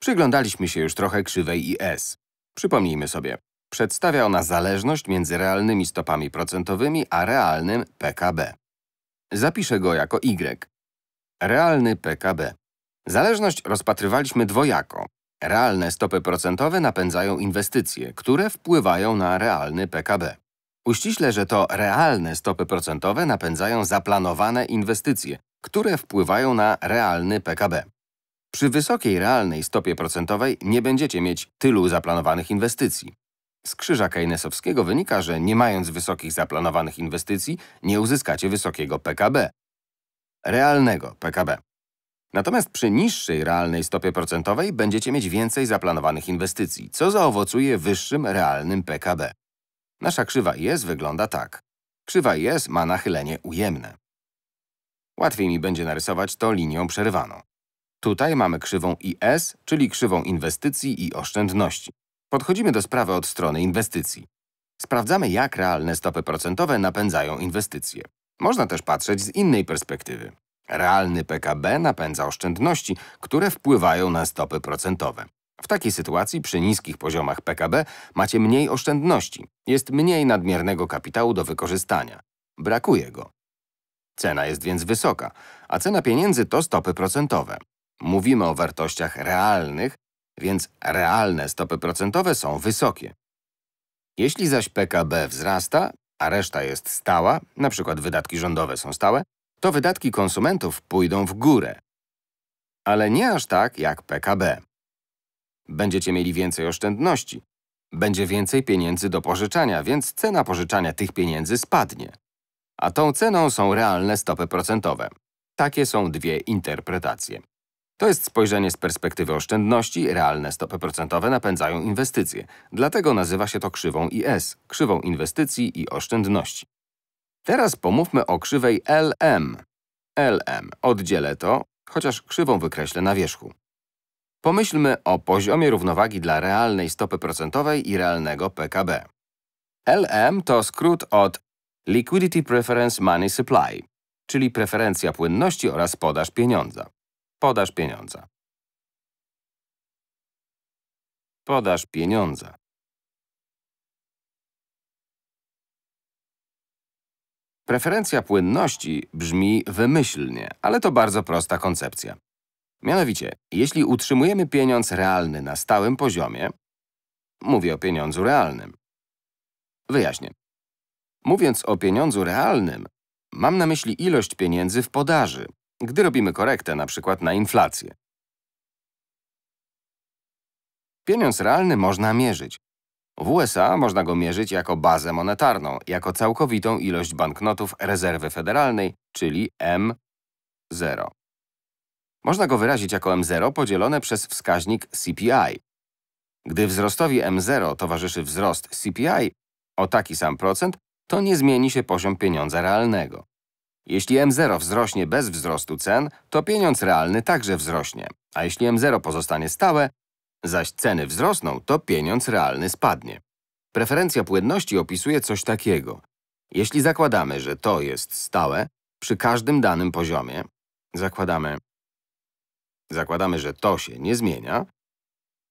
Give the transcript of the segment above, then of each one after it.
Przyglądaliśmy się już trochę krzywej IS. Przypomnijmy sobie. Przedstawia ona zależność między realnymi stopami procentowymi a realnym PKB. Zapiszę go jako Y. Realny PKB. Zależność rozpatrywaliśmy dwojako. Realne stopy procentowe napędzają inwestycje, które wpływają na realny PKB. Uściśle, że to realne stopy procentowe napędzają zaplanowane inwestycje, które wpływają na realny PKB. Przy wysokiej realnej stopie procentowej nie będziecie mieć tylu zaplanowanych inwestycji. Z krzyża Keynesowskiego wynika, że nie mając wysokich zaplanowanych inwestycji, nie uzyskacie wysokiego PKB. Realnego PKB. Natomiast przy niższej realnej stopie procentowej będziecie mieć więcej zaplanowanych inwestycji, co zaowocuje wyższym realnym PKB. Nasza krzywa IS wygląda tak. Krzywa IS ma nachylenie ujemne. Łatwiej mi będzie narysować to linią przerywaną. Tutaj mamy krzywą IS, czyli krzywą inwestycji i oszczędności. Podchodzimy do sprawy od strony inwestycji. Sprawdzamy, jak realne stopy procentowe napędzają inwestycje. Można też patrzeć z innej perspektywy. Realny PKB napędza oszczędności, które wpływają na stopy procentowe. W takiej sytuacji przy niskich poziomach PKB macie mniej oszczędności, jest mniej nadmiernego kapitału do wykorzystania. Brakuje go. Cena jest więc wysoka, a cena pieniędzy to stopy procentowe. Mówimy o wartościach realnych, więc realne stopy procentowe są wysokie. Jeśli zaś PKB wzrasta, a reszta jest stała, np. wydatki rządowe są stałe, to wydatki konsumentów pójdą w górę. Ale nie aż tak jak PKB. Będziecie mieli więcej oszczędności. Będzie więcej pieniędzy do pożyczania, więc cena pożyczania tych pieniędzy spadnie. A tą ceną są realne stopy procentowe. Takie są dwie interpretacje. To jest spojrzenie z perspektywy oszczędności, realne stopy procentowe napędzają inwestycje. Dlatego nazywa się to krzywą IS, krzywą inwestycji i oszczędności. Teraz pomówmy o krzywej LM. LM. Oddzielę to, chociaż krzywą wykreślę na wierzchu. Pomyślmy o poziomie równowagi dla realnej stopy procentowej i realnego PKB. LM to skrót od Liquidity Preference Money Supply, czyli preferencja płynności oraz podaż pieniądza. Podasz pieniądza. Podasz pieniądza. Preferencja płynności brzmi wymyślnie, ale to bardzo prosta koncepcja. Mianowicie, jeśli utrzymujemy pieniądz realny na stałym poziomie, mówię o pieniądzu realnym. Wyjaśnię. Mówiąc o pieniądzu realnym, mam na myśli ilość pieniędzy w podaży, gdy robimy korektę, na przykład na inflację. Pieniądz realny można mierzyć. W USA można go mierzyć jako bazę monetarną, jako całkowitą ilość banknotów rezerwy federalnej, czyli M0. Można go wyrazić jako M0 podzielone przez wskaźnik CPI. Gdy wzrostowi M0 towarzyszy wzrost CPI o taki sam procent, to nie zmieni się poziom pieniądza realnego. Jeśli M0 wzrośnie bez wzrostu cen, to pieniądz realny także wzrośnie, a jeśli M0 pozostanie stałe, zaś ceny wzrosną, to pieniądz realny spadnie. Preferencja płynności opisuje coś takiego. Jeśli zakładamy, że to jest stałe, przy każdym danym poziomie, zakładamy, zakładamy, że to się nie zmienia,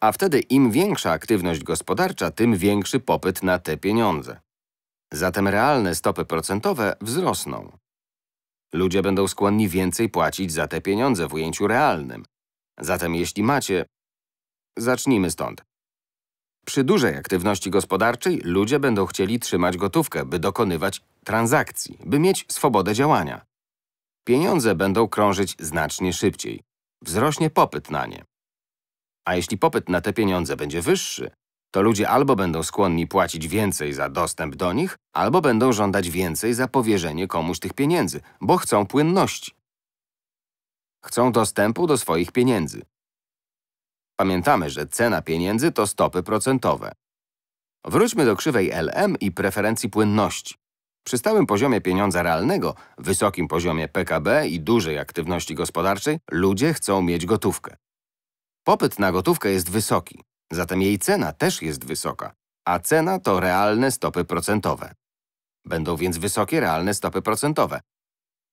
a wtedy im większa aktywność gospodarcza, tym większy popyt na te pieniądze. Zatem realne stopy procentowe wzrosną. Ludzie będą skłonni więcej płacić za te pieniądze w ujęciu realnym. Zatem jeśli macie… Zacznijmy stąd. Przy dużej aktywności gospodarczej ludzie będą chcieli trzymać gotówkę, by dokonywać transakcji, by mieć swobodę działania. Pieniądze będą krążyć znacznie szybciej. Wzrośnie popyt na nie. A jeśli popyt na te pieniądze będzie wyższy, to ludzie albo będą skłonni płacić więcej za dostęp do nich, albo będą żądać więcej za powierzenie komuś tych pieniędzy, bo chcą płynności. Chcą dostępu do swoich pieniędzy. Pamiętamy, że cena pieniędzy to stopy procentowe. Wróćmy do krzywej LM i preferencji płynności. Przy stałym poziomie pieniądza realnego, wysokim poziomie PKB i dużej aktywności gospodarczej ludzie chcą mieć gotówkę. Popyt na gotówkę jest wysoki. Zatem jej cena też jest wysoka, a cena to realne stopy procentowe. Będą więc wysokie realne stopy procentowe.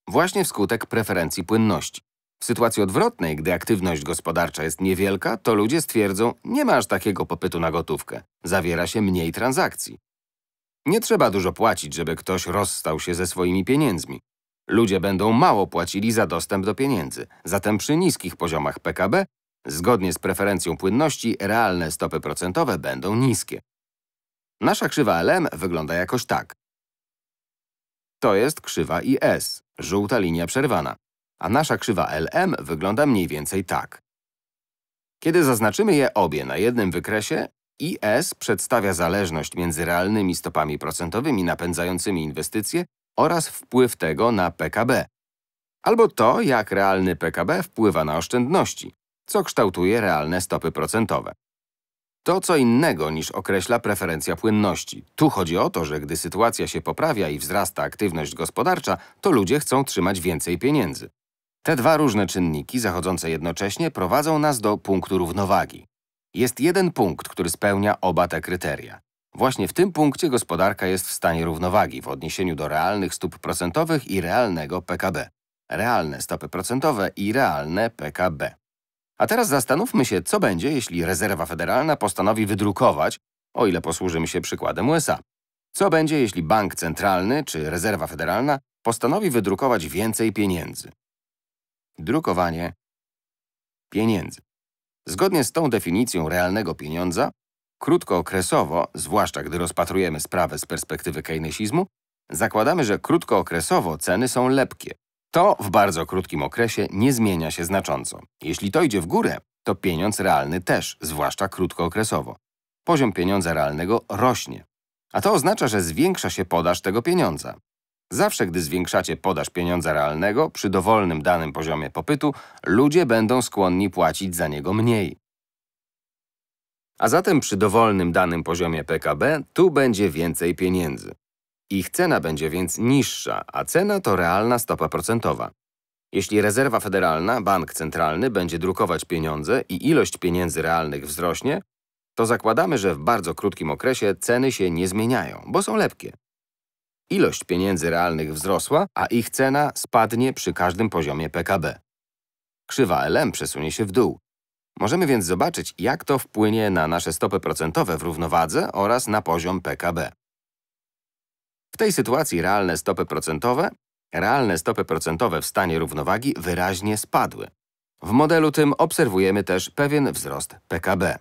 Właśnie wskutek preferencji płynności. W sytuacji odwrotnej, gdy aktywność gospodarcza jest niewielka, to ludzie stwierdzą, nie ma aż takiego popytu na gotówkę. Zawiera się mniej transakcji. Nie trzeba dużo płacić, żeby ktoś rozstał się ze swoimi pieniędzmi. Ludzie będą mało płacili za dostęp do pieniędzy, zatem przy niskich poziomach PKB Zgodnie z preferencją płynności realne stopy procentowe będą niskie. Nasza krzywa LM wygląda jakoś tak. To jest krzywa IS, żółta linia przerwana, a nasza krzywa LM wygląda mniej więcej tak. Kiedy zaznaczymy je obie na jednym wykresie, IS przedstawia zależność między realnymi stopami procentowymi napędzającymi inwestycje oraz wpływ tego na PKB. Albo to, jak realny PKB wpływa na oszczędności co kształtuje realne stopy procentowe. To co innego niż określa preferencja płynności. Tu chodzi o to, że gdy sytuacja się poprawia i wzrasta aktywność gospodarcza, to ludzie chcą trzymać więcej pieniędzy. Te dwa różne czynniki zachodzące jednocześnie prowadzą nas do punktu równowagi. Jest jeden punkt, który spełnia oba te kryteria. Właśnie w tym punkcie gospodarka jest w stanie równowagi w odniesieniu do realnych stóp procentowych i realnego PKB. Realne stopy procentowe i realne PKB. A teraz zastanówmy się, co będzie, jeśli rezerwa federalna postanowi wydrukować, o ile posłużymy się przykładem USA. Co będzie, jeśli bank centralny czy rezerwa federalna postanowi wydrukować więcej pieniędzy? Drukowanie pieniędzy. Zgodnie z tą definicją realnego pieniądza, krótkookresowo, zwłaszcza gdy rozpatrujemy sprawę z perspektywy keynesizmu, zakładamy, że krótkookresowo ceny są lepkie, to w bardzo krótkim okresie nie zmienia się znacząco. Jeśli to idzie w górę, to pieniądz realny też, zwłaszcza krótkookresowo. Poziom pieniądza realnego rośnie, a to oznacza, że zwiększa się podaż tego pieniądza. Zawsze, gdy zwiększacie podaż pieniądza realnego przy dowolnym danym poziomie popytu, ludzie będą skłonni płacić za niego mniej. A zatem przy dowolnym danym poziomie PKB tu będzie więcej pieniędzy. Ich cena będzie więc niższa, a cena to realna stopa procentowa. Jeśli rezerwa federalna, bank centralny, będzie drukować pieniądze i ilość pieniędzy realnych wzrośnie, to zakładamy, że w bardzo krótkim okresie ceny się nie zmieniają, bo są lepkie. Ilość pieniędzy realnych wzrosła, a ich cena spadnie przy każdym poziomie PKB. Krzywa LM przesunie się w dół. Możemy więc zobaczyć, jak to wpłynie na nasze stopy procentowe w równowadze oraz na poziom PKB. W tej sytuacji realne stopy procentowe, realne stopy procentowe w stanie równowagi wyraźnie spadły. W modelu tym obserwujemy też pewien wzrost PKB.